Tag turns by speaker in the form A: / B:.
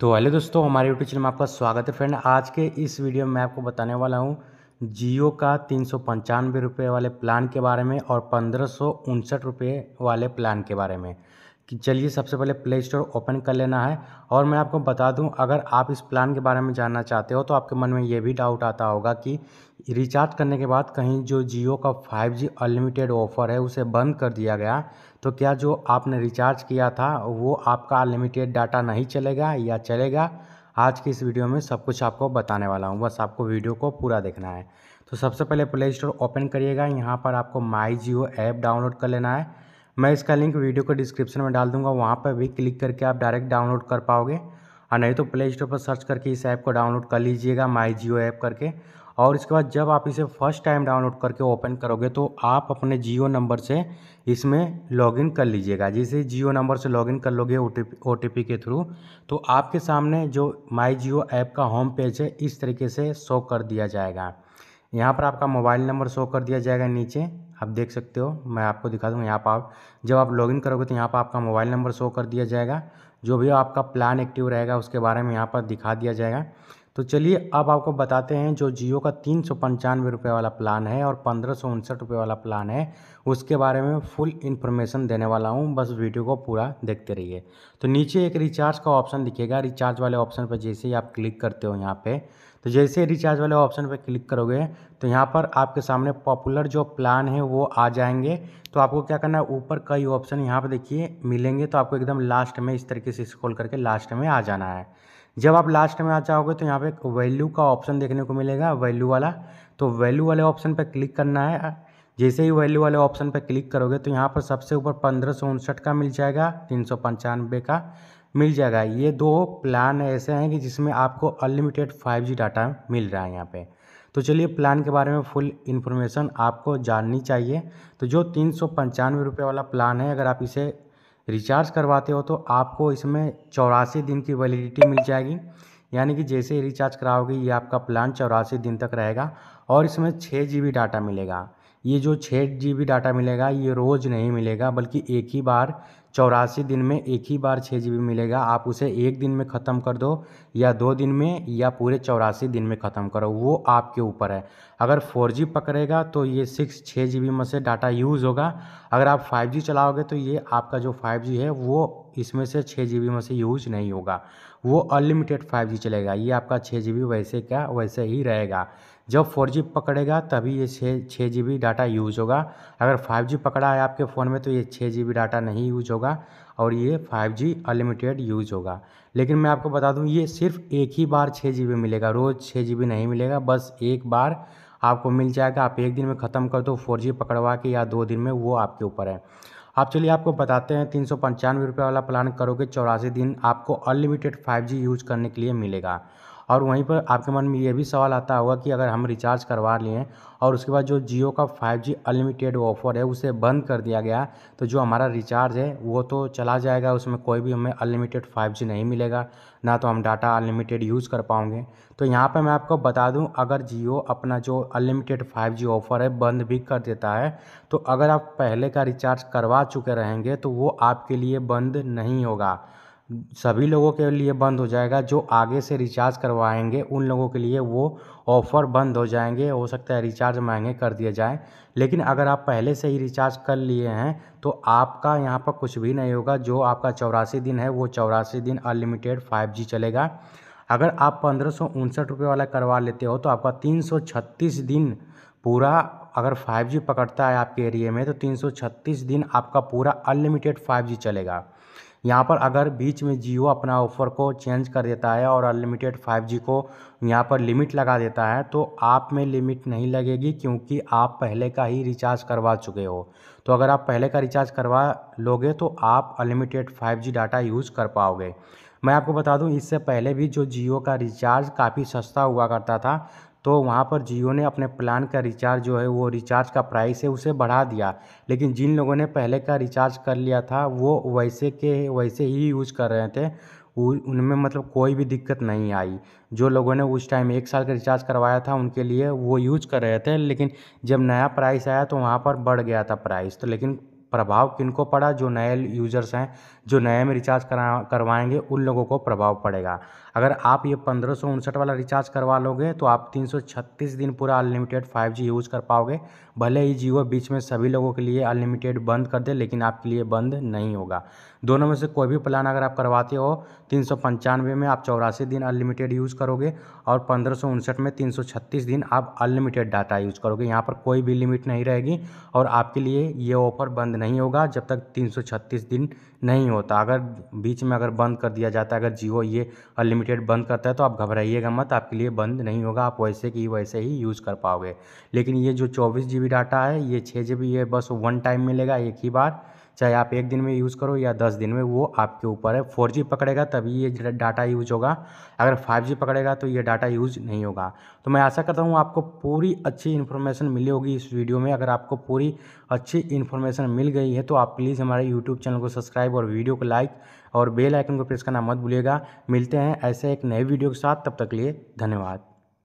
A: तो हेलो दोस्तों हमारे यूट्यूब चैनल में आपका स्वागत है फ्रेंड आज के इस वीडियो में आपको बताने वाला हूँ जियो का तीन सौ पंचानवे रुपये वाले प्लान के बारे में और पंद्रह सौ उनसठ रुपये वाले प्लान के बारे में कि चलिए सबसे पहले प्ले स्टोर ओपन कर लेना है और मैं आपको बता दूं अगर आप इस प्लान के बारे में जानना चाहते हो तो आपके मन में ये भी डाउट आता होगा कि रिचार्ज करने के बाद कहीं जो जियो का फाइव जी अनलिमिटेड ऑफ़र है उसे बंद कर दिया गया तो क्या जो आपने रिचार्ज किया था वो आपका अनलिमिटेड डाटा नहीं चलेगा या चलेगा आज की इस वीडियो में सब कुछ आपको बताने वाला हूँ बस आपको वीडियो को पूरा देखना है तो सबसे पहले प्ले स्टोर ओपन करिएगा यहाँ पर आपको माई जियो ऐप डाउनलोड कर लेना है मैं इसका लिंक वीडियो को डिस्क्रिप्शन में डाल दूंगा वहाँ पर भी क्लिक करके आप डायरेक्ट डाउनलोड कर पाओगे और नहीं तो प्ले स्टोर पर सर्च करके इस ऐप को डाउनलोड कर लीजिएगा माई जियो ऐप करके और इसके बाद जब आप इसे फर्स्ट टाइम डाउनलोड करके ओपन करोगे तो आप अपने जियो नंबर से इसमें लॉगिन कर लीजिएगा जैसे जियो नंबर से लॉगिन कर लोगे ओ टी के थ्रू तो आपके सामने जो माई जियो ऐप का होम पेज है इस तरीके से शो कर दिया जाएगा यहाँ पर आपका मोबाइल नंबर शो कर दिया जाएगा नीचे आप देख सकते हो मैं आपको दिखा दूँगा यहाँ पर आप जब आप लॉगिन करोगे तो यहाँ पर आपका मोबाइल नंबर शो कर दिया जाएगा जो भी आपका प्लान एक्टिव रहेगा उसके बारे में यहाँ पर दिखा दिया जाएगा तो चलिए अब आपको बताते हैं जो जियो का तीन सौ पंचानवे रुपये वाला प्लान है और पंद्रह सौ उनसठ रुपये वाला प्लान है उसके बारे में फुल इन्फॉर्मेशन देने वाला हूँ बस वीडियो को पूरा देखते रहिए तो नीचे एक रिचार्ज का ऑप्शन दिखेगा रिचार्ज वाले ऑप्शन पर जैसे ही आप क्लिक करते हो यहाँ पर तो जैसे रिचार्ज वाले ऑप्शन पर क्लिक करोगे तो यहाँ पर आपके सामने पॉपुलर जो प्लान है वो आ जाएंगे तो आपको क्या करना है ऊपर कई ऑप्शन यहाँ पर देखिए मिलेंगे तो आपको एकदम लास्ट में इस तरीके से स्क्रॉल करके लास्ट में आ जाना है जब आप लास्ट में आ जाओगे तो यहाँ पे एक वैल्यू का ऑप्शन देखने को मिलेगा वैल्यू वाला तो वैल्यू वाले ऑप्शन पर क्लिक करना है जैसे ही वैल्यू वाले ऑप्शन पर क्लिक करोगे तो यहाँ पर सबसे ऊपर पंद्रह सौ उनसठ का मिल जाएगा तीन सौ पंचानवे का मिल जाएगा ये दो प्लान ऐसे हैं कि जिसमें आपको अनलिमिटेड फाइव जी डाटा मिल रहा है यहाँ पे तो चलिए प्लान के बारे में फुल इन्फॉर्मेशन आपको जाननी चाहिए तो जो तीन सौ पंचानवे रुपये वाला प्लान है अगर आप इसे रिचार्ज करवाते हो तो आपको इसमें चौरासी दिन की वैलिडिटी मिल जाएगी यानी कि जैसे ही रिचार्ज कराओगे ये आपका प्लान चौरासी दिन तक रहेगा और इसमें छः जी डाटा मिलेगा ये जो छः जी डाटा मिलेगा ये रोज़ नहीं मिलेगा बल्कि एक ही बार चौरासी दिन में एक ही बार छः जी मिलेगा आप उसे एक दिन में ख़त्म कर दो या दो दिन में या पूरे चौरासी दिन में ख़त्म करो वो आपके ऊपर है अगर फोर जी पकड़ेगा तो ये सिक्स छः जी बी में से डाटा यूज़ होगा अगर आप फाइव जी चलाओगे तो ये आपका जो फाइव जी है वो इसमें से छः जी बी में से यूज नहीं होगा वो अनलिमिटेड फाइव जी चलेगा ये आपका छः जी बी वैसे का वैसे ही रहेगा जब फोर जी पकड़ेगा तभी ये छः छः जी बी डाटा यूज़ होगा अगर फाइव जी पकड़ा है आपके फ़ोन में तो ये छः जी बी डाटा नहीं यूज होगा और ये फाइव जी अनलिमिटेड यूज होगा लेकिन मैं आपको बता दूं ये सिर्फ एक ही बार छः जी बी मिलेगा रोज़ छः जी बी नहीं मिलेगा बस एक बार आपको मिल जाएगा आप एक दिन में ख़त्म कर दो फोर जी पकड़वा के या दो दिन में वो आपके ऊपर है आप चलिए आपको बताते हैं तीन सौ पंचानवे रुपये वाला प्लान करोगे चौरासी दिन आपको अनलिमिटेड फाइव जी यूज़ करने के लिए मिलेगा और वहीं पर आपके मन में ये भी सवाल आता होगा कि अगर हम रिचार्ज करवा लिए और उसके बाद जो जियो का फाइव जी अनलिमिटेड ऑफ़र है उसे बंद कर दिया गया तो जो हमारा रिचार्ज है वो तो चला जाएगा उसमें कोई भी हमें अनलिमिटेड फाइव जी नहीं मिलेगा ना तो हम डाटा अनलिमिटेड यूज़ कर पाओगे तो यहाँ पर मैं आपको बता दूँ अगर जियो अपना जो अनलिमिटेड फाइव जी ऑफ़र है बंद भी कर देता है तो अगर आप पहले का रिचार्ज करवा चुके रहेंगे तो वो आपके लिए बंद नहीं होगा सभी लोगों के लिए बंद हो जाएगा जो आगे से रिचार्ज करवाएंगे उन लोगों के लिए वो ऑफ़र बंद हो जाएंगे हो सकता है रिचार्ज महंगे कर दिए जाएँ लेकिन अगर आप पहले से ही रिचार्ज कर लिए हैं तो आपका यहाँ पर कुछ भी नहीं होगा जो आपका चौरासी दिन है वो चौरासी दिन अनलिमिटेड फाइव जी चलेगा अगर आप पंद्रह सौ उनसठ रुपये वाला करवा लेते हो तो आपका तीन सौ छत्तीस दिन पूरा अगर 5G पकड़ता है आपके एरिए में तो 336 दिन आपका पूरा अनलिमिटेड 5G चलेगा यहाँ पर अगर बीच में जियो अपना ऑफ़र को चेंज कर देता है और अनलिमिटेड फाइव जी को यहाँ पर लिमिट लगा देता है तो आप में लिमिट नहीं लगेगी क्योंकि आप पहले का ही रिचार्ज करवा चुके हो तो अगर आप पहले का रिचार्ज करवा लोगे तो आप unlimited five G data use कर पाओगे मैं आपको बता दूं इससे पहले भी जो जियो का रिचार्ज काफ़ी सस्ता हुआ करता था तो वहाँ पर जियो ने अपने प्लान का रिचार्ज जो है वो रिचार्ज का प्राइस है उसे बढ़ा दिया लेकिन जिन लोगों ने पहले का रिचार्ज कर लिया था वो वैसे के वैसे ही यूज कर रहे थे उनमें मतलब कोई भी दिक्कत नहीं आई जो लोगों ने उस टाइम एक साल का रिचार्ज करवाया था उनके लिए वो यूज कर रहे थे लेकिन जब नया प्राइस आया तो वहाँ पर बढ़ गया था प्राइस तो लेकिन प्रभाव किन को पड़ा जो नए यूज़र्स हैं जो नए में रिचार्ज करा करवाएंगे उन लोगों को प्रभाव पड़ेगा अगर आप ये पंद्रह वाला रिचार्ज करवा लोगे तो आप 336 दिन पूरा अनलिमिटेड 5G यूज़ कर पाओगे भले ही जियो बीच में सभी लोगों के लिए अनलिमिटेड बंद कर दे लेकिन आपके लिए बंद नहीं होगा दोनों में से कोई भी प्लान अगर आप करवाते हो तीन में आप चौरासी दिन अनलिमिटेड यूज़ करोगे और पंद्रह में तीन दिन आप अनलिमिटेड डाटा यूज़ करोगे यहाँ पर कोई भी लिमिट नहीं रहेगी और आपके लिए ये ऑफर बंद नहीं होगा जब तक 336 दिन नहीं होता अगर बीच में अगर बंद कर दिया जाता है अगर जियो ये अनलिमिटेड बंद करता है तो आप घबराइएगा मत आपके लिए बंद नहीं होगा आप वैसे की वैसे ही यूज़ कर पाओगे लेकिन ये जो चौबीस जी डाटा है ये छः जी ये बस वन टाइम मिलेगा एक ही बार चाहे आप एक दिन में यूज़ करो या दस दिन में वो आपके ऊपर है फोर जी पकड़ेगा तभी ये डाटा यूज होगा अगर फाइव जी पकड़ेगा तो ये डाटा यूज नहीं होगा तो मैं आशा करता हूँ आपको पूरी अच्छी इन्फॉर्मेशन मिली होगी इस वीडियो में अगर आपको पूरी अच्छी इन्फॉर्मेशन मिल गई है तो आप प्लीज़ हमारे यूट्यूब चैनल को सब्सक्राइब और वीडियो को लाइक और बेल आइकन को प्रेस करना मत भूलिएगा मिलते हैं ऐसे एक नए वीडियो के साथ तब तक लिए धन्यवाद